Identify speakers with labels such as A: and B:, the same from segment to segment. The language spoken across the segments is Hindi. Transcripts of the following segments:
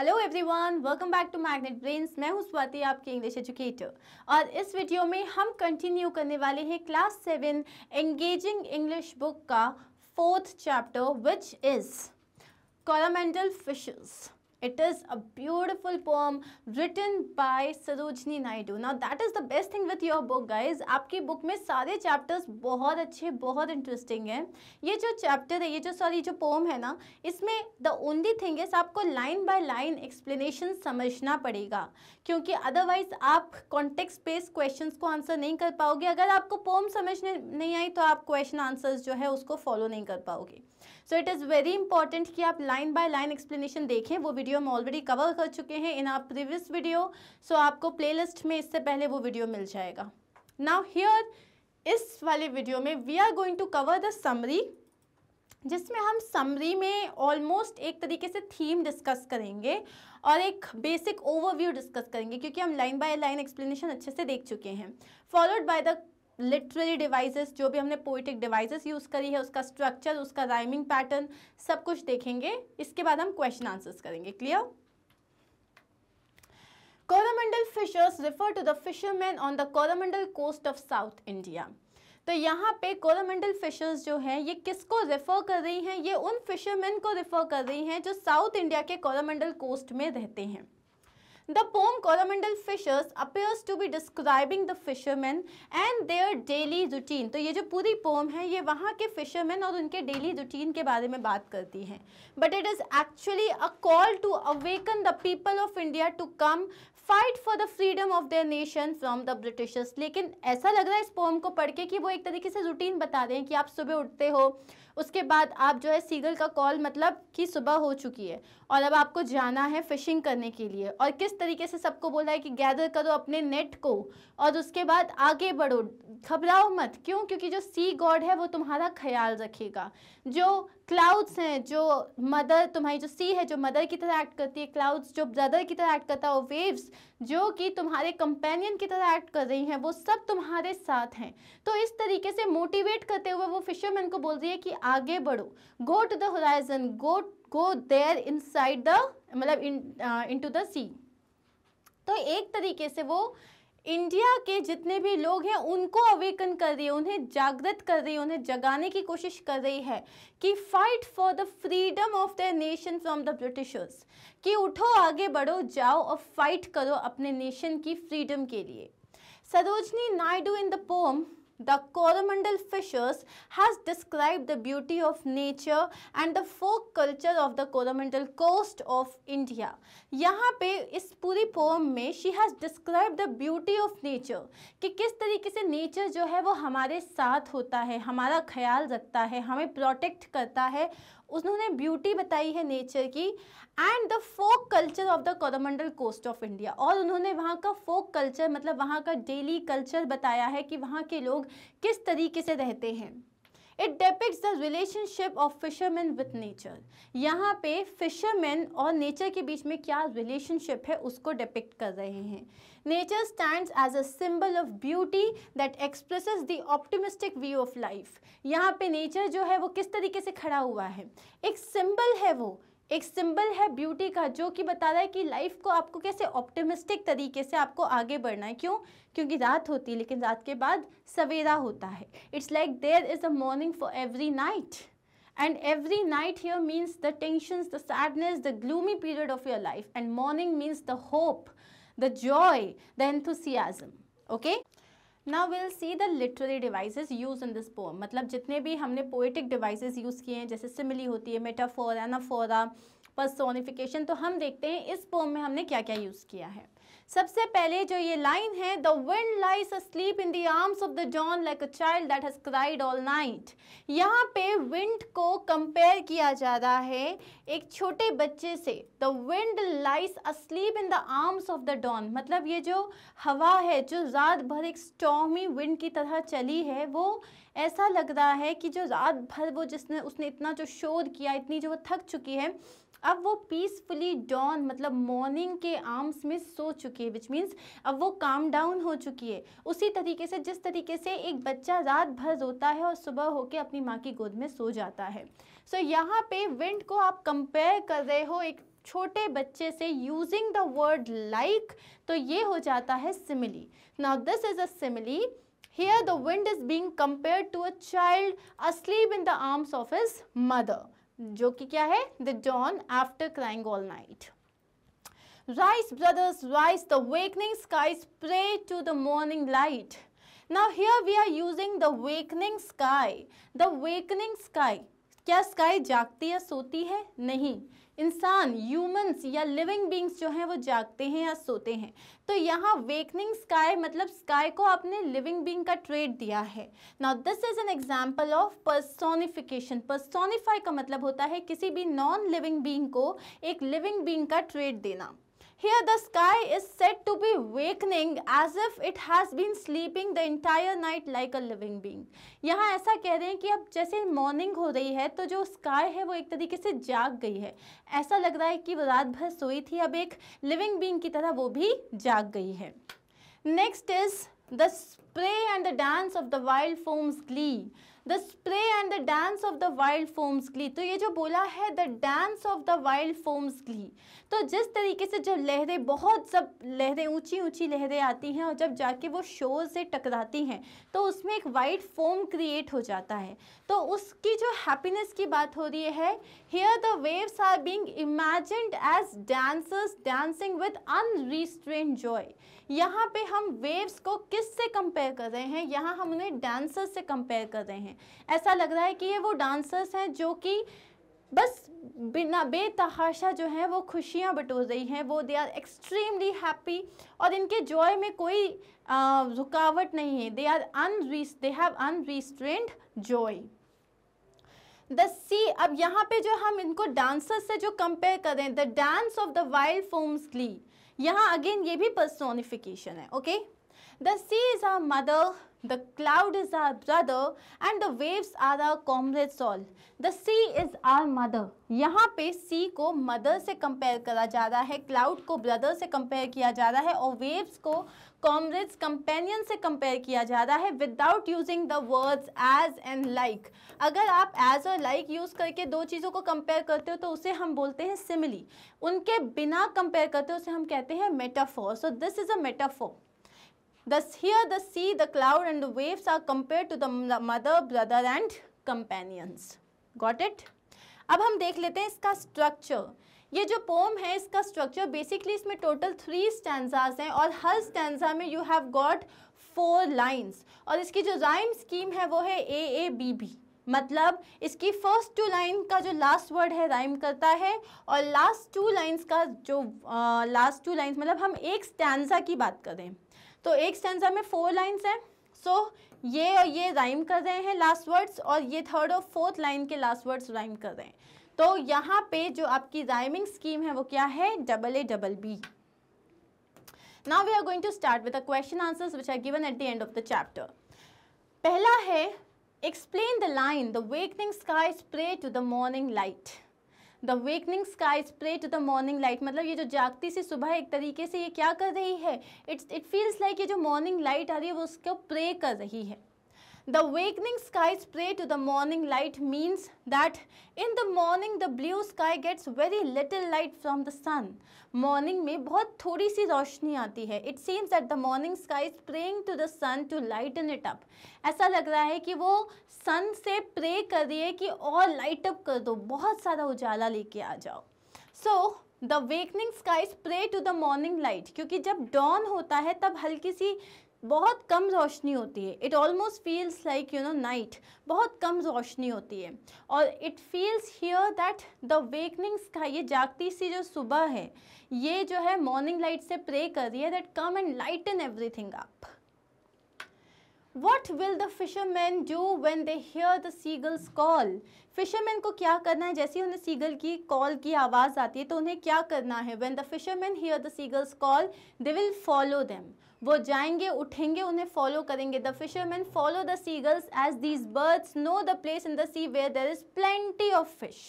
A: Hello everyone welcome back to magnet brains मैं हूं स्वाति आपकी इंग्लिश एजुकेटर और इस वीडियो में हम कंटिन्यू करने वाले हैं class seven engaging English book का fourth chapter which is Coromandel fishers It is a beautiful poem written by Sarojini Naidu. Now that is the best thing with your book guys. aapki book mein sare chapters bahut acche bahut interesting hain ye jo chapter hai ye jo sorry jo poem hai na isme the only thing is aapko line by line explanation samajhna padega kyunki otherwise aap context based questions ko answer nahi kar paoge agar aapko poem समझने nahi aayi to aap question answers jo hai usko follow nahi kar paoge so it is very important कि आप लाइन बाय लाइन एक्सप्लेनेशन देखें वो वीडियो हम ऑलरेडी कवर कर चुके हैं in our previous video so आपको प्लेलिस्ट में इससे पहले वो वीडियो मिल जाएगा नाउ हियर इस वाले वीडियो में we are going to cover the summary जिसमें हम समरी में ऑलमोस्ट एक तरीके से थीम डिस्कस करेंगे और एक बेसिक ओवरव्यू डिस्कस करेंगे क्योंकि हम लाइन बाय लाइन एक्सप्लेनेशन अच्छे से देख चुके हैं followed by the literary devices जो भी हमने पोइटिक डिवाइसेस यूज़ करी है उसका स्ट्रक्चर उसका राइमिंग पैटर्न सब कुछ देखेंगे इसके बाद हम क्वेश्चन आंसर्स करेंगे clear Coromandel fishers refer to the fisherman on the Coromandel coast of south India तो यहाँ पे कोरोमंडल फिशर्स जो हैं ये किसको रेफ़र कर रही हैं ये उन फिशरमैन को रेफ़र कर रही हैं जो साउथ इंडिया के कोरोमंडल कोस्ट में रहते हैं The poem Coromandel Fishers appears to be describing the fishermen and their daily routine. तो ये जो पूरी poem है ये वहाँ के fishermen और उनके daily routine के बारे में बात करती है But it is actually a call to awaken the people of India to come fight for the freedom of their nation from the Britishers लेकिन ऐसा लग रहा है इस पोम को पढ़ के कि वो एक तरीके से रूटीन बता रहे हैं कि आप सुबह उठते हो उसके बाद आप जो है सीगल का कॉल मतलब कि सुबह हो चुकी है और अब आपको जाना है फिशिंग करने के लिए और किस तरीके से सबको बोला है कि गैदर करो अपने नेट को और उसके बाद आगे बढ़ो घबराओ मत क्यों क्योंकि जो सी गॉड है वो तुम्हारा ख्याल रखेगा जो क्लाउड्स हैं जो मदर तुम्हारी जो सी है जो मदर की तरह एक्ट करती है क्लाउड्स जो ब्रदर की तरह एक्ट करता है और वेव्स जो कि तुम्हारे कंपेनियन की तरह एक्ट कर रही हैं वो सब तुम्हारे साथ हैं तो इस तरीके से मोटिवेट करते हुए वो फिशरमैन को बोल रही है कि आगे बढ़ो go to the horizon go go there in the मतलब इन टू द सी तो एक तरीके से वो इंडिया के जितने भी लोग हैं उनको अवेकन कर रही है उन्हें जागृत कर रही है उन्हें जगाने की कोशिश कर रही है कि fight for the freedom of the nation from the Britishers कि उठो आगे बढ़ो जाओ और फाइट करो अपने नेशन की फ्रीडम के लिए Sarojini Naidu in the poem The Coromandel Fishers has described the beauty of nature and the folk culture of the Coromandel coast of India. yahan pe is puri poem mein she has described the beauty of nature ki kis tarike se nature jo hai wo hamare साथ hota hai hamara khayal rakhta hai hame protect karta hai उन्होंने ब्यूटी बताई है नेचर की and the folk culture of the Coromandel coast of India और उन्होंने वहाँ का फोक कल्चर मतलब वहाँ का डेली कल्चर बताया है कि वहाँ के लोग किस तरीके से रहते हैं it depicts the relationship of fisherman with nature यहाँ पे फिशरमैन और नेचर के बीच में क्या रिलेशनशिप है उसको डिपिक्ट कर रहे हैं nature stands as a symbol of beauty that expresses the optimistic view of life yahan pe nature jo hai wo kis tarike se khada hua hai ek symbol hai wo एक सिंबल है ब्यूटी का जो कि बता रहा है कि लाइफ को आपको कैसे ऑप्टिमिस्टिक तरीके से आपको आगे बढ़ना है क्यों क्योंकि रात होती है लेकिन रात के बाद सवेरा होता है it's like there is a morning for every night and every night here means the tensions the sadness the gloomy period of your life and morning means the hope the joy, the enthusiasm. Okay? Now will see the literary devices use in this poem मतलब जितने भी हमने पोइटिक डिवाइसेस यूज़ किए हैं जैसे सिमिली होती है मेटाफोरा एनाफोरा पर्सोनिफिकेशन तो हम देखते हैं इस पोम में हमने क्या क्या यूज़ किया है सबसे पहले जो ये लाइन है the wind lies sleep in the arms of the dawn like a child that has cried all night यहाँ पे विंड को कंपेयर किया जा रहा है एक छोटे बच्चे से the wind lies asleep in the arms of the dawn मतलब ये जो हवा है जो रात भर एक स्टॉमी विंड की तरह चली है वो ऐसा लग रहा है कि जो रात भर वो जिसने उसने इतना जो शोध किया इतनी जो वो थक चुकी है अब वो पीसफुली डॉन मतलब मॉर्निंग के आर्म्स में सो चुकी है विच मीन्स अब वो काम डाउन हो चुकी है उसी तरीके से जिस तरीके से एक बच्चा रात भर रोता है और सुबह होके अपनी माँ की गोद में सो जाता है सो so, यहाँ पे विंड को आप कंपेयर कर रहे हो एक छोटे बच्चे से यूजिंग द वर्ड लाइक तो ये हो जाता है simile now this is a simile here the wind is being compared to a child asleep in the arms of his mother जो कि क्या है the dawn after crying all night rise brothers rise the wakening sky spray to the morning light now here we are using the wakening sky the wakening sky क्या स्काई जागती है सोती है नहीं इंसान ह्यूमंस या लिविंग बींग्स जो हैं वो जागते हैं या सोते हैं तो यहाँ वेकनिंग स्काई मतलब स्काई को आपने लिविंग बींग का ट्रेड दिया है now this is an example of personification personify का मतलब होता है किसी भी नॉन लिविंग बींग को एक लिविंग बींग का ट्रेड देना Here the sky is said to be wakening as if it has been sleeping the entire night like a living being. यहाँ ऐसा कह रहे हैं कि अब जैसे morning हो रही है तो जो sky है वो एक तरीके से जाग गई है ऐसा लग रहा है कि वो रात भर सोई थी अब एक living being की तरह वो भी जाग गई है Next is the spray and the dance of the wild foam's glee. The spray and the dance of the wild foam's glee तो ये जो बोला है the dance of the wild foam's glee तो जिस तरीके से जो लहरें बहुत सब लहरें ऊंची ऊंची लहरें आती हैं और जब जाके वो शोर से टकराती हैं तो उसमें एक वाइट फोम क्रिएट हो जाता है तो उसकी जो हैप्पीनेस की बात हो रही है here the waves are being imaged as dancers dancing with unrestrained joy यहाँ पे हम वेव्स को किस से कंपेयर कर रहे हैं यहाँ हम उन्हें डांसर्स से कंपेयर कर रहे हैं ऐसा लग रहा है कि ये वो डांसर्स हैं जो कि बस बिना बेतहाशा जो है वो खुशियाँ बटोर रही हैं वो दे आर एक्सट्रीमली हैप्पी और इनके जॉय में कोई रुकावट नहीं है they are unres they have restrained joy the sea अब यहाँ पे जो हम इनको डांसर्स से जो कंपेयर करें the dance of the wild foam's glee यहाँ अगेन ये भी पर्सोनिफिकेशन है okay the sea is our mother the cloud is our brother and the waves are our comrade soul the sea is our mother यहाँ पे सी को मदर से कंपेयर करा जा रहा है क्लाउड को ब्रदर से कंपेयर किया जा रहा है और वेव्स को कॉमरेड्स कंपेनियन से कंपेयर किया जा रहा है without using the words as and like अगर आप एज और लाइक यूज़ करके दो चीज़ों को कंपेयर करते हो तो उसे हम बोलते हैं सिमिली उनके बिना कंपेयर करते हो उसे हम कहते हैं metaphor so this is a metaphor thus here the sea the cloud and the waves are compare to the mother brother and companions got it अब हम देख लेते हैं इसका स्ट्रक्चर ये जो पोम है इसका स्ट्रक्चर बेसिकली इसमें टोटल थ्री स्टैंडाज हैं और हर स्टैंडा में you have got four lines और इसकी जो राइम स्कीम है वो है ए ए बी बी मतलब इसकी फर्स्ट टू लाइन का जो लास्ट वर्ड है राइम करता है और लास्ट टू लाइन्स का जो लास्ट टू लाइन्स मतलब हम एक स्टैंडा की बात करें तो एक स्टैंडा में फोर लाइन्स हैं सो so, ये और ये राइम कर रहे हैं लास्ट वर्ड्स और ये थर्ड और फोर्थ लाइन के लास्ट वर्ड्स राइम कर रहे हैं तो यहाँ पे जो आपकी राइमिंग स्कीम है वो क्या है double A double B now we are going to start with question answers which are given at the end of the chapter पहला है explain the line the wakening sky spray to the morning light the wakening sky spray to the morning light मतलब ये जो जागती सी सुबह एक तरीके से ये क्या कर रही है इट्स इट फील्स लाइक ये जो मॉर्निंग लाइट आ रही है वो उसको प्रे कर रही है The wakening sky spray to the morning light means that in the morning the blue sky gets very little light from the sun. Morning mein bahut thodi si roshni aati hai It seems that the morning sky is praying to the sun to lighten it up. aisa lag raha hai ki wo sun se pray kar rahi hai ki aur light up kar do bahut sara ujala leke aa jao so the wakening sky spray to the morning light क्योंकि जब डॉन होता है तब हल्की सी बहुत कम रोशनी होती है it almost feels like you know night बहुत कम रोशनी होती है और it feels here that the wakening sky ये जागती सी जो सुबह है ये जो है मॉर्निंग लाइट से प्रे कर रही है that come and light in everything up what will the fisherman do when they hear the seagulls call fisherman को क्या करना है जैसे ही उन्हें सीगल की कॉल की आवाज़ आती है तो उन्हें क्या करना है when the fisherman hear the seagulls call they will follow them वो जाएंगे उठेंगे उन्हें फॉलो करेंगे the fisherman follow the seagulls as these birds know the place in the sea where there is plenty of fish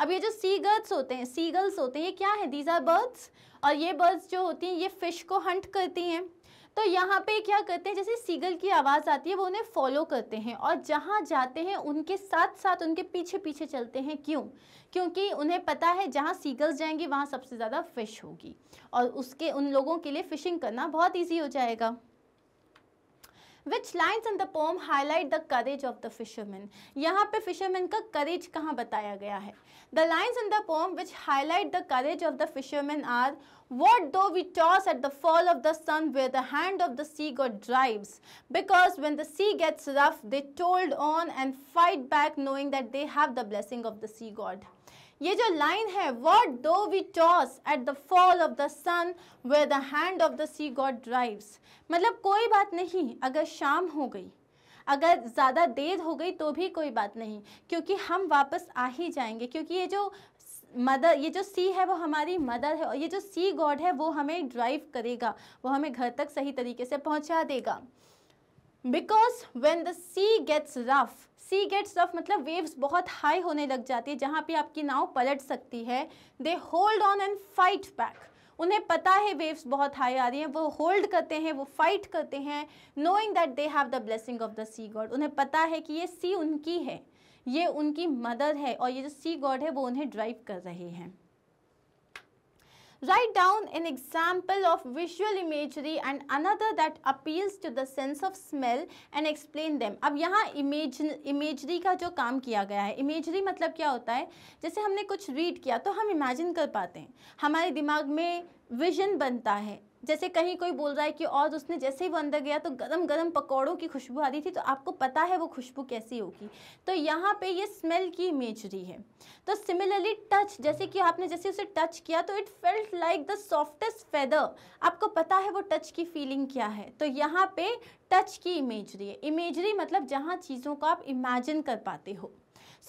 A: अब ये जो सीगल्स होते हैं सीगल्स होते हैं ये क्या है दीज आर बर्ड्स और ये बर्ड्स जो होती हैं ये फिश को हंट करती हैं तो यहाँ पे क्या करते हैं जैसे सीगल की आवाज़ आती है वो उन्हें फॉलो करते हैं और जहाँ जाते हैं उनके साथ साथ उनके पीछे पीछे चलते हैं क्यों क्योंकि उन्हें पता है जहाँ सीगल्स जाएंगे वहाँ सबसे ज़्यादा फिश होगी और उसके उन लोगों के लिए फ़िशिंग करना बहुत ईजी हो जाएगा which lines in the poem highlight the courage of the fisherman यहाँ पे फिशरमैन का करेज कहाँ बताया गया है the lines in the poem which highlight the courage of the fisherman are What though we toss at the fall of the sun where the hand of the sea god drives? Because when the sea gets rough, they told on and fight back knowing that they have the blessing of the sea god. ये जो लाइन है what though we toss at the fall of the sun where the hand of the sea god drives मतलब कोई बात नहीं अगर शाम हो गई अगर ज़्यादा देर हो गई तो भी कोई बात नहीं क्योंकि हम वापस आ ही जाएंगे क्योंकि ये जो मदर ये जो सी है वो हमारी मदर है और ये जो सी गॉड है वो हमें ड्राइव करेगा वो हमें घर तक सही तरीके से पहुंचा देगा because when the sea gets rough sea gets rough मतलब वेव्स बहुत हाई होने लग जाती है जहाँ पे आपकी नाव पलट सकती है they hold on and fight back उन्हें पता है वेव्स बहुत हाई आ रही हैं वो होल्ड करते हैं वो फाइट करते हैं knowing that they have the blessing of the sea god उन्हें पता है कि ये सी उनकी है ये उनकी मदर है और ये जो सी गॉड है वो उन्हें ड्राइव कर रहे हैं Write down an example of visual imagery and another that appeals to the sense of smell and explain them. ab yahan image imagery ka jo kaam kiya gaya hai imagery matlab kya hota hai jaise humne kuch read kiya to hum imagine kar pate hain hamare dimag mein vision बनता है जैसे कहीं कोई बोल रहा है कि और उसने जैसे ही वो अंदर गया तो गरम गरम पकौड़ों की खुशबू आ रही थी तो आपको पता है वो खुशबू कैसी होगी तो यहाँ पे ये स्मेल की इमेजरी है तो सिमिलरली टच जैसे कि आपने जैसे उसे टच किया तो it felt like the softest feather आपको पता है वो टच की फीलिंग क्या है तो यहाँ पे टच की इमेजरी है इमेजरी मतलब जहाँ चीज़ों को आप इमेजिन कर पाते हो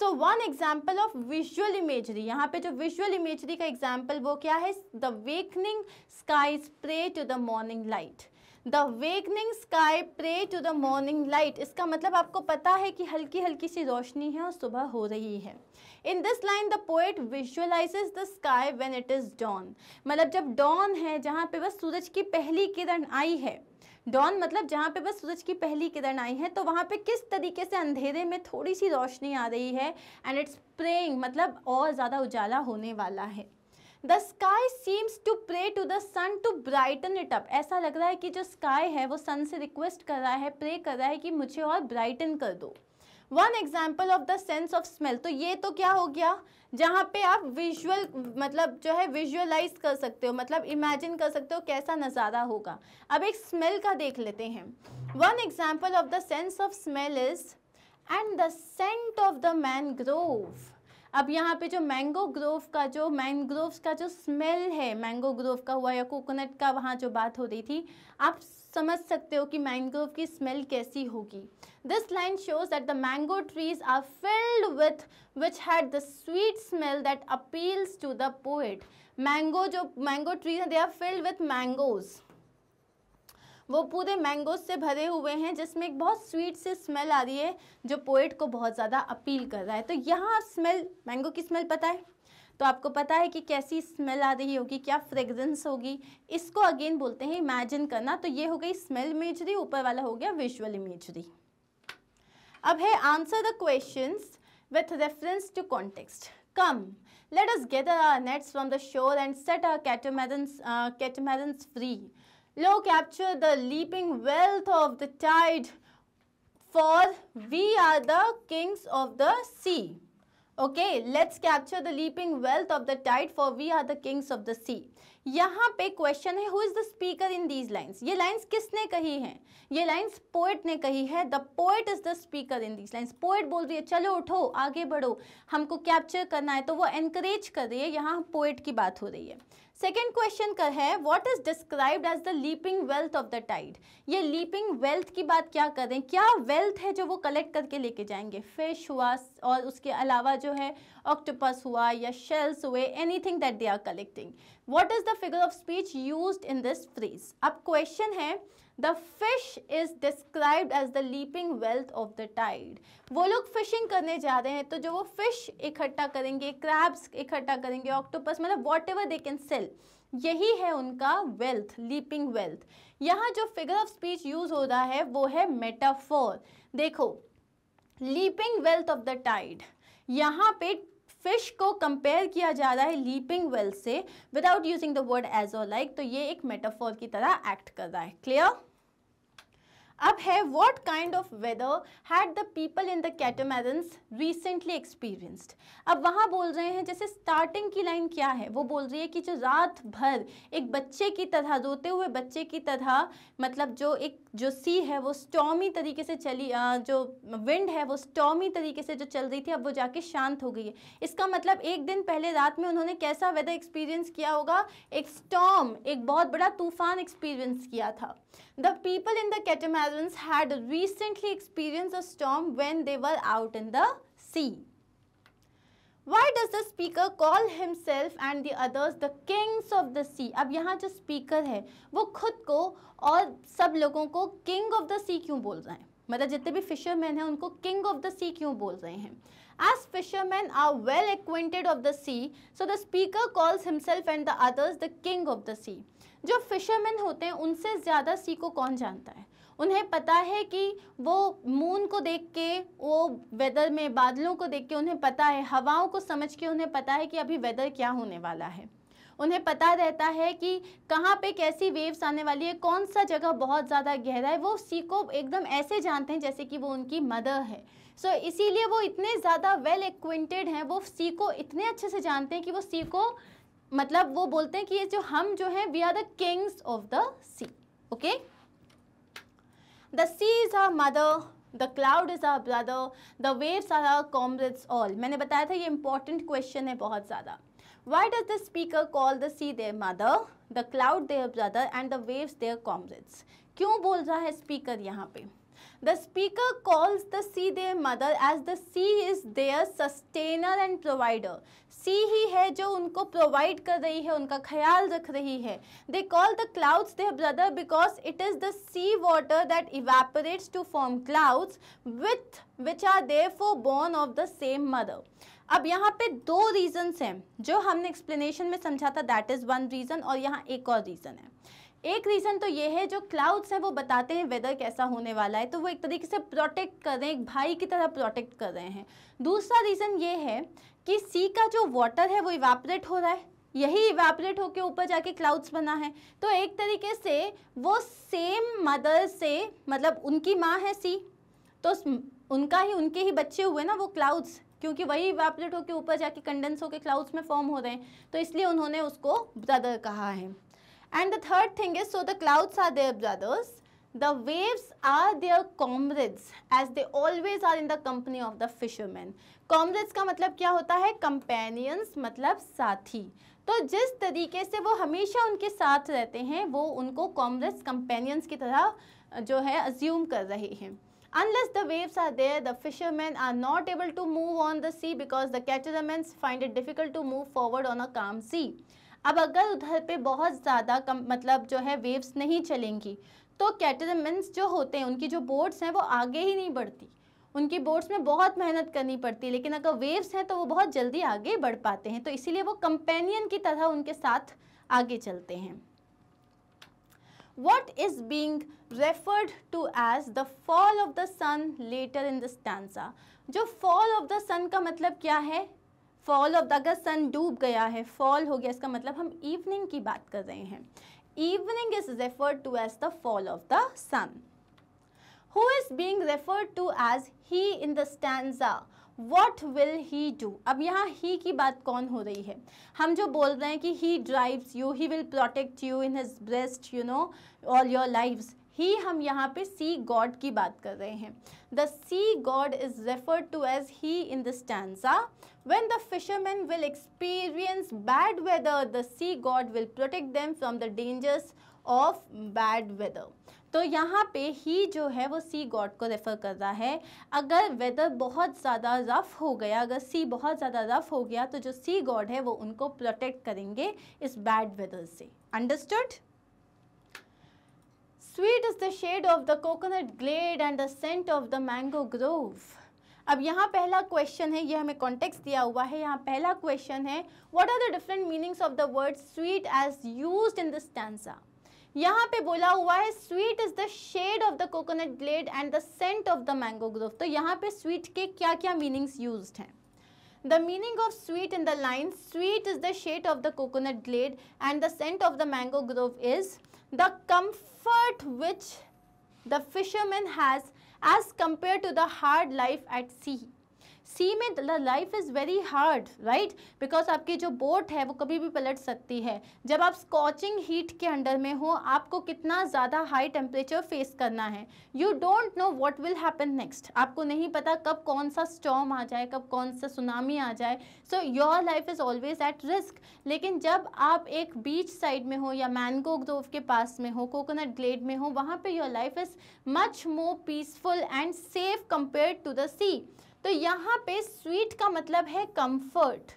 A: so one example of visual imagery यहाँ पे जो विजुअल इमेजरी का एग्जाम्पल वो क्या है the wakening sky spray to the morning light the wakening sky pray to the morning light इसका मतलब आपको पता है कि हल्की हल्की सी रोशनी है और सुबह हो रही है in this line the poet visualizes the sky when it is dawn मतलब जब डॉन है जहाँ पे बस सूरज की पहली किरण आई है डॉन मतलब जहाँ पे बस सूरज की पहली किरण आई है तो वहाँ पे किस तरीके से अंधेरे में थोड़ी सी रोशनी आ रही है एंड इट्स प्रेइंग मतलब और ज़्यादा उजाला होने वाला है the sky seems to pray to the sun to brighten it up ऐसा लग रहा है कि जो स्काई है वो सन से रिक्वेस्ट कर रहा है प्रे कर रहा है कि मुझे और ब्राइटन कर दो one example of the sense of smell तो ये तो क्या हो गया जहाँ पे आप विजुअल मतलब जो है विजुअलाइज कर सकते हो मतलब इमेजिन कर सकते हो कैसा नज़ारा होगा अब एक स्मेल का देख लेते हैं one example of the sense of smell is and the scent of the mango grove अब यहाँ पे जो मैंगो ग्रोव का जो मैंग्रोव का जो स्मेल है मैंगो ग्रोव का हुआ या कोकोनट का वहाँ जो बात हो रही थी आप समझ सकते हो कि मैंग्रोव की स्मेल कैसी होगी this line shows that the mango trees are filled with which had the sweet smell that appeals to the poet mango जो मैंगो ट्रीज हैं they are filled with mangoes वो पूरे मैंगोज से भरे हुए हैं जिसमें एक बहुत स्वीट से स्मेल आ रही है जो पोइट को बहुत ज़्यादा अपील कर रहा है तो यहाँ स्मेल मैंगो की स्मेल पता है तो आपको पता है कि कैसी स्मेल आ रही होगी क्या फ्रेगरेंस होगी इसको अगेन बोलते हैं इमेजिन करना तो ये हो गई स्मेल इमेजरी ऊपर वाला हो गया विजुअल इमेजरी अब है answer the question with reference to context come let us gather our nets from the shore and set our catamarans, uh, free Low capture the leaping wealth of the tide, for we are the kings of the sea. Okay, let's capture the leaping wealth of the tide, for we are the kings of the sea. यहाँ पे क्वेश्चन है who is the speaker in these lines ये लाइन्स किसने कही हैं ये लाइन्स पोएट ने कही है the poet is the speaker in these lines poet बोल रही है चलो उठो आगे बढ़ो हमको कैप्चर करना है तो वो एनकरेज कर रही है यहाँ पोएट की बात हो रही है सेकेंड क्वेश्चन का है what is described as the leaping wealth of the tide ये लीपिंग वेल्थ की बात क्या कर रहे हैं क्या वेल्थ है जो वो कलेक्ट करके लेके जाएंगे फिश हुआ और उसके अलावा जो है ऑक्टोपस हुआ या शेल्स हुए anything that they are collecting what is the figure of speech use in this phrase अब क्वेश्चन है the fish is described as the leaping wealth of the tide वो लोग फिशिंग करने जा रहे हैं तो जो वो फिश इकट्ठा करेंगे क्रैब्स इकट्ठा करेंगे ऑक्टोपस मतलब whatever they can sell यही है उनका वेल्थ लीपिंग वेल्थ यहाँ जो फिगर ऑफ स्पीच यूज़ हो रहा है वो है मेटाफोर देखो leaping wealth of the tide यहाँ पे फिश को कंपेयर किया जा रहा है लीपिंग वेल्थ से without using the word as or like तो ये एक मेटाफोर की तरह एक्ट कर रहा है क्लियर अब है what kind of weather had the people in the catamarans recently experienced अब वहाँ बोल रहे हैं जैसे स्टार्टिंग की लाइन क्या है वो बोल रही है कि जो रात भर एक बच्चे की तरह रोते हुए बच्चे की तरह मतलब जो एक जो सी है वो स्टॉमी तरीके से चली जो विंड है वो स्टॉमी तरीके से जो चल रही थी अब वो जाके शांत हो गई है इसका मतलब एक दिन पहले रात में उन्होंने कैसा वेदर एक्सपीरियंस किया होगा एक स्टॉम एक बहुत बड़ा तूफान एक्सपीरियंस किया था The people in the catamarans had recently experienced a storm when they were out in the sea. Why does the speaker call himself and the others the kings of the sea? अब यहाँ जो speaker है वो खुद को और सब लोगों को king of the sea क्यों बोल रहे है मतलब जितने भी fishermen हैं उनको king of the sea क्यों बोल रहे हैं As fishermen are well acquainted of the sea, so the speaker calls himself and the others the king of the sea. जो फिशरमैन होते हैं उनसे ज़्यादा सी को कौन जानता है उन्हें पता है कि वो मून को देख के वो वेदर में बादलों को देख के उन्हें पता है हवाओं को समझ के उन्हें पता है कि अभी वेदर क्या होने वाला है उन्हें पता रहता है कि कहाँ पे कैसी वेव्स आने वाली है कौन सा जगह बहुत ज़्यादा गहरा है वो सी को एकदम ऐसे जानते हैं जैसे कि वो उनकी मदर है सो so, इसीलिए वो इतने ज़्यादा वेल एक्वेंटेड हैं वो सी को इतने अच्छे से जानते हैं कि वो सी को मतलब वो बोलते हैं कि ये जो हम जो हैं we are the kings of the sea okay the sea is our mother the cloud is our brother the waves are our comrades all मैंने बताया था ये इंपॉर्टेंट क्वेश्चन है बहुत ज़्यादा why does the speaker call the sea their mother the cloud their brother and the waves their comrades क्यों बोल रहा है स्पीकर यहाँ पे The speaker calls the sea their mother as the sea is their sustainer and provider. सी ही है जो उनको प्रोवाइड कर रही है उनका ख्याल रख रही है they call the clouds their brother because it is the sea water that evaporates to form clouds with which are therefore born of the same mother अब यहाँ पे दो रीजंस हैं जो हमने एक्सप्लेनेशन में समझा था दैट इज़ वन रीज़न और यहाँ एक और रीज़न है एक रीज़न तो ये है जो क्लाउड्स हैं वो बताते हैं वेदर कैसा होने वाला है तो वो एक तरीके से प्रोटेक्ट कर रहे हैं एक भाई की तरह प्रोटेक्ट कर रहे हैं दूसरा रीज़न ये है कि सी का जो वाटर है वो इवेपरेट हो रहा है यही इवेपरेट होकर ऊपर जाके क्लाउड्स बना है तो एक तरीके से वो सेम मदर से मतलब उनकी माँ है सी तो उनका ही उनके ही बच्चे हुए ना वो क्लाउड्स क्योंकि वही इवेपरेट होकर ऊपर जाके कंडेंस होकर क्लाउड्स में फॉर्म हो रहे हैं तो इसलिए उन्होंने उसको ब्रदर कहा है and the third thing is so the clouds are their brothers the waves are their comrades as they always are in the company of the fisherman comrades का मतलब क्या होता है कंपेनियंस मतलब साथी तो जिस तरीके से वो हमेशा उनके साथ रहते हैं वो उनको कॉमरेड्स कंपेनियंस की तरह जो है अज्यूम कर रहे हैं Unless the waves are there, the fishermen are not able to move on the sea because the catermen find it difficult to move forward on a calm sea. अब अगर उधर पे बहुत ज़्यादा कम मतलब जो है वेव्स नहीं चलेंगी तो कैटरमेंस जो होते हैं उनकी जो बोट्स हैं वो आगे ही नहीं बढ़ती उनकी बोट्स में बहुत मेहनत करनी पड़ती है लेकिन अगर वेव्स हैं तो वो बहुत जल्दी आगे बढ़ पाते हैं तो इसीलिए वो कंपेनियन की तरह उनके साथ आगे चलते हैं what is being referred to as the fall of the sun later in the stanza जो फॉल ऑफ द सन का मतलब क्या है फॉल ऑफ द अगर सन डूब गया है फॉल हो गया इसका मतलब हम इवनिंग की बात कर रहे हैं evening is referred to as the fall of the sun who is being referred to as he in the stanza what will he do अब यहाँ he की बात कौन हो रही है हम जो बोल रहे हैं कि he drives you he will protect you in his breast you know all your lives he हम यहाँ पे सी god की बात कर रहे हैं the C god is referred to as he in the stanza when the fishermen will experience bad weather the sea god will protect them from the dangers of bad weather तो यहाँ पे ही जो है वो सी गॉड को रेफ़र कर रहा है अगर वेदर बहुत ज़्यादा रफ़ हो गया अगर सी बहुत ज़्यादा रफ़ हो गया तो जो सी गॉड है वो उनको प्रोटेक्ट करेंगे इस बैड वेदर से understood sweet is the shade of the coconut glade and the scent of the mango grove अब यहाँ पहला क्वेश्चन है ये हमें कॉन्टेक्स्ट दिया हुआ है यहाँ पहला क्वेश्चन है what are the different meanings of the word sweet as used in this stanza यहाँ पे बोला हुआ है sweet is the shade of the coconut blade and the scent of the mango grove तो यहाँ पे स्वीट के क्या क्या मीनिंग्स यूज हैं the meaning of sweet in the line sweet is the shade of the coconut blade and the scent of the mango Grove is the comfort which the fisherman has as compare to the hard life at sea sea में life is very hard right because आपकी जो बोट है वो कभी भी पलट सकती है जब आप स्कॉचिंग हीट के अंडर में हो आपको कितना ज़्यादा हाई टेम्परेचर फेस करना है you don't know what will happen next आपको नहीं पता कब कौन सा स्टॉम आ जाए कब कौन सा सुनामी आ जाए so your life is always at risk लेकिन जब आप एक बीच साइड में हो या मैनगो ग्रोव के पास में हो कोकोनट ग्लेड में हो वहाँ पर your life is much more peaceful and safe compare to the sea तो यहाँ पे स्वीट का मतलब है कंफर्ट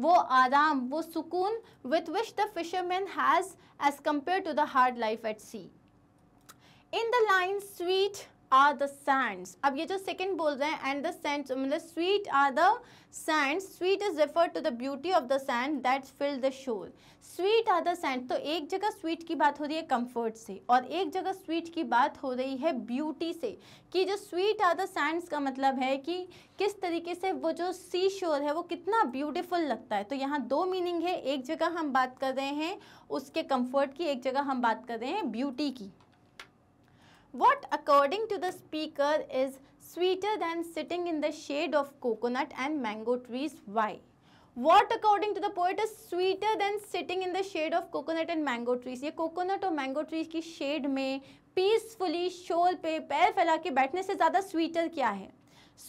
A: वो आराम वो सुकून with which the fisherman has as compare to the hard life at sea in the line sweet are the sands अब ये जो सेकेंड बोल रहे हैं एंड द सेंड्स मतलब sweet are the sands sweet is refer to the beauty of the sand that fill the shore sweet are the sand तो एक जगह स्वीट की बात हो रही है कम्फर्ट से और एक जगह स्वीट की बात हो रही है ब्यूटी से कि जो स्वीट आर द सैंड्स का मतलब है कि किस तरीके से वो जो सी शोर है वो कितना ब्यूटिफुल लगता है तो यहाँ दो मीनिंग है एक जगह हम बात कर रहे हैं उसके कम्फर्ट की एक जगह हम बात कर रहे हैं ब्यूटी की What according to the speaker is sweeter than sitting in the shade of coconut and mango trees? Why? What according to the poet is sweeter than sitting in the shade of coconut and mango trees? ये coconut और mango trees की shade में peacefully शोल पे पैर फैला के बैठने से ज़्यादा sweeter क्या है?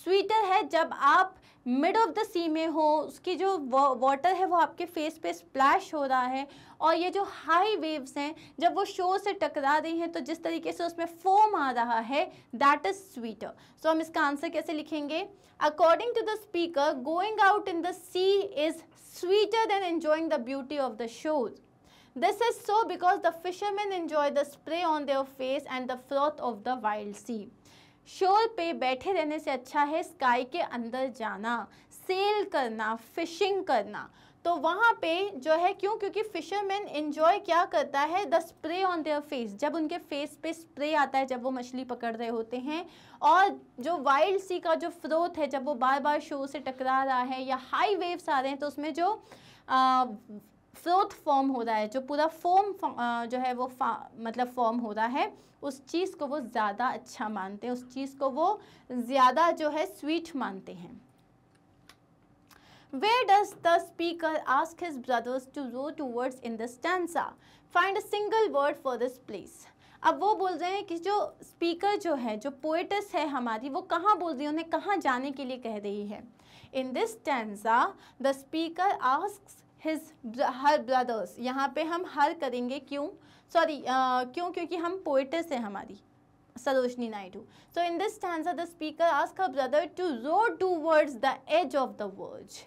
A: स्वीटर है जब आप मिड ऑफ द सी में हो उसकी जो वाटर है वो आपके फेस पे स्प्लैश हो रहा है और ये जो हाई वेव्स हैं जब वो शोर से टकरा रही हैं तो जिस तरीके से उसमें फोम आ रहा है दैट इज़ स्वीटर सो हम इसका आंसर कैसे लिखेंगे according to the speaker going out in the sea is sweeter than enjoying the beauty of the शोज This is so because the fishermen enjoy the spray on their face and the froth of the wild sea. शोर पे बैठे रहने से अच्छा है स्काई के अंदर जाना सेल करना फिशिंग करना तो वहाँ पे जो है क्यों क्योंकि फिशरमैन इन्जॉय क्या करता है the spray on their face जब उनके फेस पे स्प्रे आता है जब वो मछली पकड़ रहे होते हैं और जो वाइल्ड सी का जो फ्रोथ है जब वो बार बार शोर से टकरा रहा है या हाई वेव्स आ रहे हैं तो उसमें जो आ, फ्रोथ फॉर्म हो रहा है जो पूरा फॉर्म जो है वो मतलब फॉर्म हो रहा है उस चीज़ को वो ज़्यादा अच्छा मानते हैं उस चीज़ को वो ज़्यादा जो है स्वीट मानते हैं Where does the speaker ask his brothers to row towards in the stanza? Find a single word for this place. अब वो बोल रहे हैं कि जो स्पीकर जो है जो पोइटस है हमारी वो कहाँ बोल रही है उन्हें कहाँ जाने के लिए कह रही है in this stanza, the speaker asks his her brothers यहाँ पे हम हर करेंगे क्यों सॉरी क्यों क्योंकि हम पोइटस हैं हमारी Sarojini Naidu so in this stanza the speaker ask her brother to row towards the edge of the verge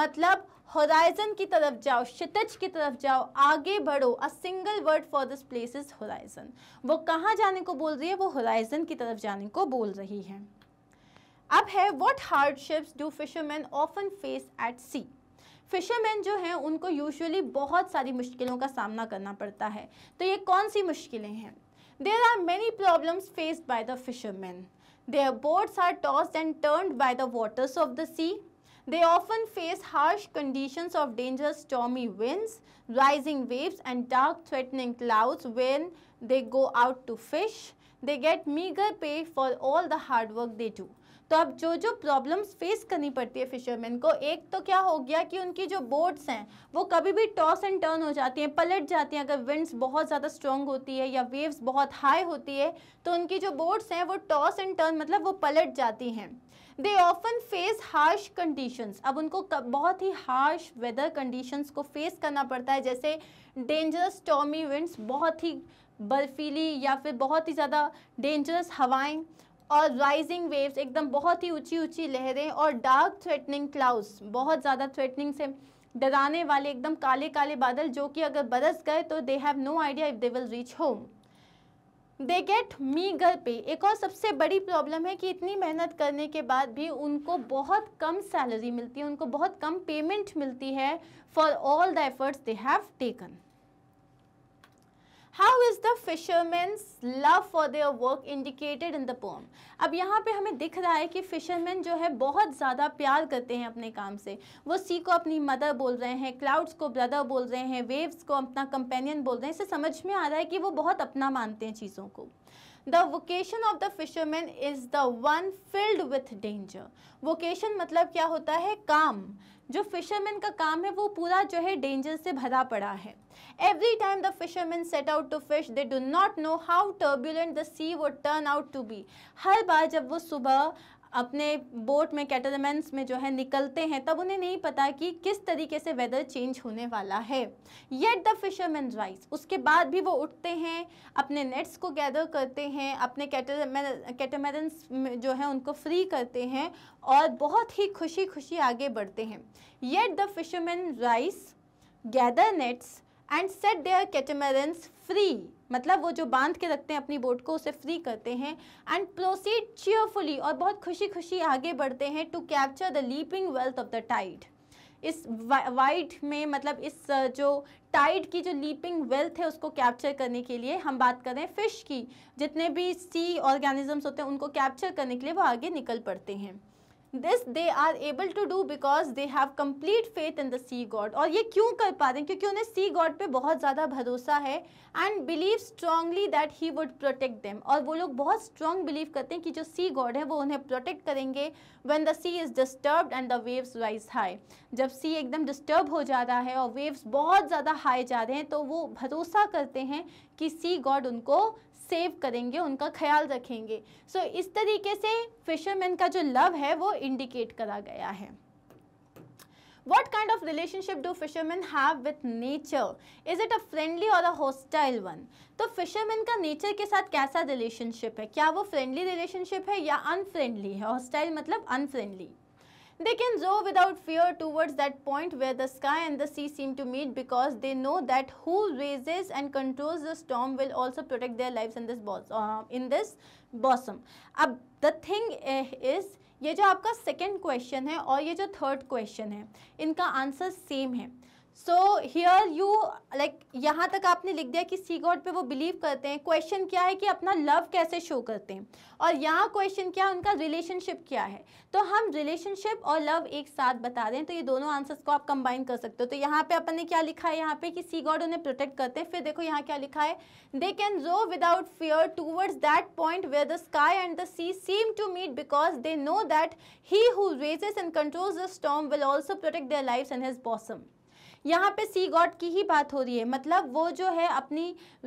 A: मतलब होराइजन की तरफ जाओ शितज की तरफ जाओ आगे बढ़ो a single word for this place is horizon वो कहाँ जाने को बोल रही है वो होराइजन की तरफ जाने को बोल रही है अब है what hardships do fisherman often face at sea fisherman जो हैं उनको यूजुअली बहुत सारी मुश्किलों का सामना करना पड़ता है तो ये कौन सी मुश्किलें हैं there are many problems faced by the fisherman their boats are tossed and turned by the waters of the sea They often face harsh conditions of dangerous stormy winds, rising waves and dark threatening clouds when they go out to fish. They get meager pay for all the hard work they do. तो अब जो जो प्रॉब्लम्स फेस करनी पड़ती है फिशरमैन को एक तो क्या हो गया कि उनकी जो बोट्स हैं वो कभी भी टॉस एंड टर्न हो जाती हैं पलट जाती हैं अगर विंड्स बहुत ज़्यादा स्ट्रॉन्ग होती है या वेव्स बहुत हाई होती है तो उनकी जो बोट्स हैं वो टॉस एंड टर्न मतलब वो पलट जाती हैं they often face harsh conditions अब उनको बहुत ही हार्श वेदर कंडीशंस को फेस करना पड़ता है जैसे डेंजरस टॉमी विंड्स बहुत ही बर्फीली या फिर बहुत ही ज़्यादा डेंजरस हवाएं और राइजिंग वेव्स एकदम बहुत ही ऊंची ऊंची लहरें और डार्क थ्रेटनिंग क्लाउड्स बहुत ज़्यादा थ्रेटनिंग से डराने वाले एकदम काले काले बादल जो कि अगर बरस गए तो they have no idea if they will reach home they get me घर पे एक और सबसे बड़ी प्रॉब्लम है कि इतनी मेहनत करने के बाद भी उनको बहुत कम सैलरी मिलती है उनको बहुत कम पेमेंट मिलती है for all the efforts they have taken how is the fisherman's love for their work indicated in the poem अब यहाँ पे हमें दिख रहा है कि फिशरमैन जो है बहुत ज़्यादा प्यार करते हैं अपने काम से वो सी को अपनी मदर बोल रहे हैं क्लाउड्स को ब्रदर बोल रहे हैं वेव्स को अपना कंपेनियन बोल रहे हैं इसे समझ में आ रहा है कि वो बहुत अपना मानते हैं चीज़ों को the vocation of the fisherman is the one filled with danger vocation मतलब क्या होता है काम जो फिशरमैन का काम है वो पूरा जो है डेंजर से भरा पड़ा है every time the fisherman set out to fish they do not know how turbulent the sea would turn out to be हर बार जब वो सुबह अपने बोट में कैटमैंस में जो है निकलते हैं तब उन्हें नहीं पता कि किस तरीके से वेदर चेंज होने वाला है येट द फिशरमैन राइज उसके बाद भी वो उठते हैं अपने नेट्स को गैदर करते हैं अपने में जो है उनको फ्री करते हैं और बहुत ही खुशी खुशी आगे बढ़ते हैं yet the fisherman rise gather nets and set their catamarans free मतलब वो जो बांध के रखते हैं अपनी बोट को उसे फ्री करते हैं एंड प्रोसीड चेयरफुली और बहुत खुशी खुशी आगे बढ़ते हैं to capture the leaping wealth of the tide इस वाइड में मतलब इस जो टाइड की जो लीपिंग वेल्थ है उसको कैप्चर करने के लिए हम बात करें फ़िश की जितने भी सी ऑर्गेनिजम्स होते हैं उनको कैप्चर करने के लिए वो आगे निकल पड़ते हैं this they are able to do because they have complete faith in the sea god और ये क्यों कर पा रहे हैं क्योंकि उन्हें सी गॉड पे बहुत ज़्यादा भरोसा है and believe strongly that he would protect them और वो लोग बहुत स्ट्रांग बिलीव करते हैं कि जो सी गॉड है वो उन्हें प्रोटेक्ट करेंगे when the sea is disturb and the waves rise high जब सी एकदम डिस्टर्ब हो जा रहा है और वेव्स बहुत ज़्यादा हाई जा रहे हैं तो वो भरोसा करते हैं कि सी गॉड उनको सेव करेंगे उनका ख्याल रखेंगे सो so, इस तरीके से फिशरमैन का जो लव है वो इंडिकेट करा गया है what kind of relationship do fisherman have with nature is it a friendly or a hostile one तो फिशरमैन का नेचर के साथ कैसा रिलेशनशिप है क्या वो फ्रेंडली रिलेशनशिप है या अनफ्रेंडली है हॉस्टाइल मतलब unfriendly They can go without fear towards that point where the sky and the sea seem to meet because they know that who raises and controls the storm will also protect their lives in this, uh, in this bosom. Ab the thing eh, is, ये जो आपका सेकेंड क्वेश्चन है और ये जो थर्ड क्वेश्चन है इनका आंसर सेम है सो हियर यू लाइक यहाँ तक आपने लिख दिया कि सी गॉड पे वो बिलीव करते हैं क्वेश्चन क्या है कि अपना लव कैसे शो करते हैं और यहाँ क्वेश्चन क्या है उनका रिलेशनशिप क्या है तो हम रिलेशनशिप और लव एक साथ बता दें तो ये दोनों आंसर्स को आप कंबाइन कर सकते हो तो यहाँ पे अपन ने क्या लिखा है यहाँ पे कि सी गॉड उन्हें प्रोटेक्ट करते हैं फिर देखो यहाँ क्या लिखा है they can go without fear towards that point where the sky and the sea seem to meet because they know that he who raises and controls the storm will also protect their life and his bosom यहाँ पे सी गॉड की ही बात हो रही है मतलब वो जो है अपनी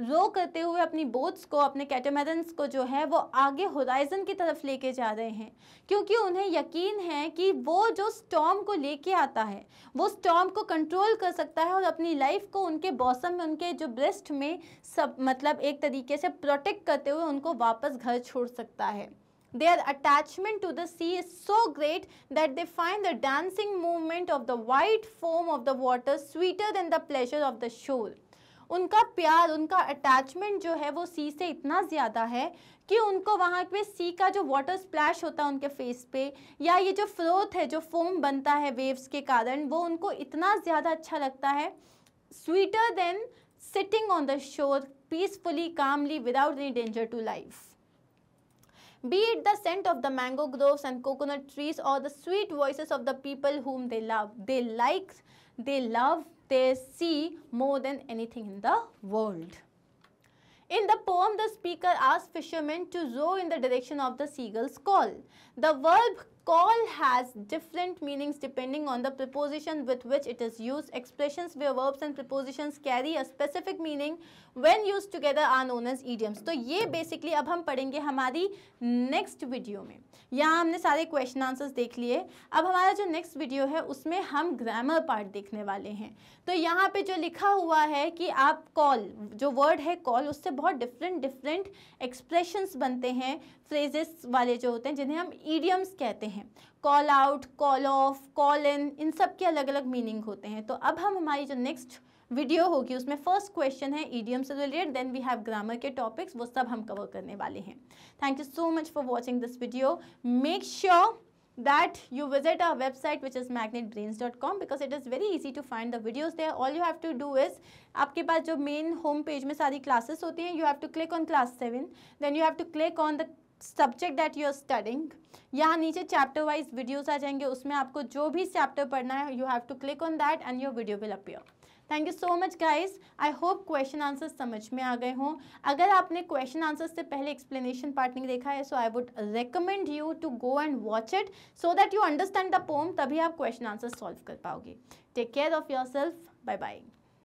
A: रो करते हुए अपनी बोट्स को अपने कैटमरन्स को जो है वो आगे होराइजन की तरफ लेके जा रहे हैं क्योंकि उन्हें यकीन है कि वो जो स्टॉम को लेके आता है वो स्टॉम को कंट्रोल कर सकता है और अपनी लाइफ को उनके बॉसम में उनके जो ब्रेस्ट में सब मतलब एक तरीके से प्रोटेक्ट करते हुए उनको वापस घर छोड़ सकता है Their attachment to the sea is so great that they find the dancing movement of the white foam of the water sweeter than the pleasure of the shore. उनका प्यार उनका अटैचमेंट जो है वो सी से इतना ज़्यादा है कि उनको वहाँ पे सी का जो वाटर स्प्लैश होता है उनके फेस पे या ये जो फ्रोथ है जो फोम बनता है वेव्स के कारण वो उनको इतना ज़्यादा अच्छा लगता है sweeter than sitting on the shore peacefully calmly without any danger to life be it the scent of the mango groves and coconut trees or the sweet voices of the people whom they love. They like, they love, they see more than anything in the world. In the poem, the speaker asks fishermen to row in the direction of the seagull's call. The verb Call has different meanings depending on the preposition with which it is used. Expressions where verbs and prepositions carry a specific meaning when used together are known as idioms. तो ये basically अब हम पढ़ेंगे हमारी next video में यहाँ हमने सारे question answers देख लिए अब हमारा जो next video है उसमें हम grammar part देखने वाले हैं तो यहाँ पे जो लिखा हुआ है कि आप call जो word है call उससे बहुत different different expressions बनते हैं phrases वाले जो होते हैं जिन्हें हम idioms कहते हैं हैं call out call off call in इन सब के अलग अलग मीनिंग होते हैं तो अब हम हमारी जो नेक्स्ट वीडियो होगी उसमें फर्स्ट क्वेश्चन है ईडियम से related then we have grammar के टॉपिक्स वो सब हम कवर करने वाले हैं thank you so much for watching this video make sure that you visit our website which is magnetbrains.com because it is very easy to find the videos there all you have to do is aapke paas jo main home page mein sari classes hoti hain you have to click on class 7 then you have to click on the subject that you are studying यहाँ नीचे चैप्टर वाइज वीडियोज़ आ जाएंगे उसमें आपको जो भी चैप्टर पढ़ना है you have to click on that and your video will appear thank you so much guys I hope question answer समझ में आ गए हों अगर आपने क्वेश्चन आंसर से पहले एक्सप्लेनेशन पार्ट नहीं देखा है so I would recommend you to go and watch it so that you understand the poem तभी आप क्वेश्चन आंसर सॉल्व कर पाओगे take care of yourself bye bye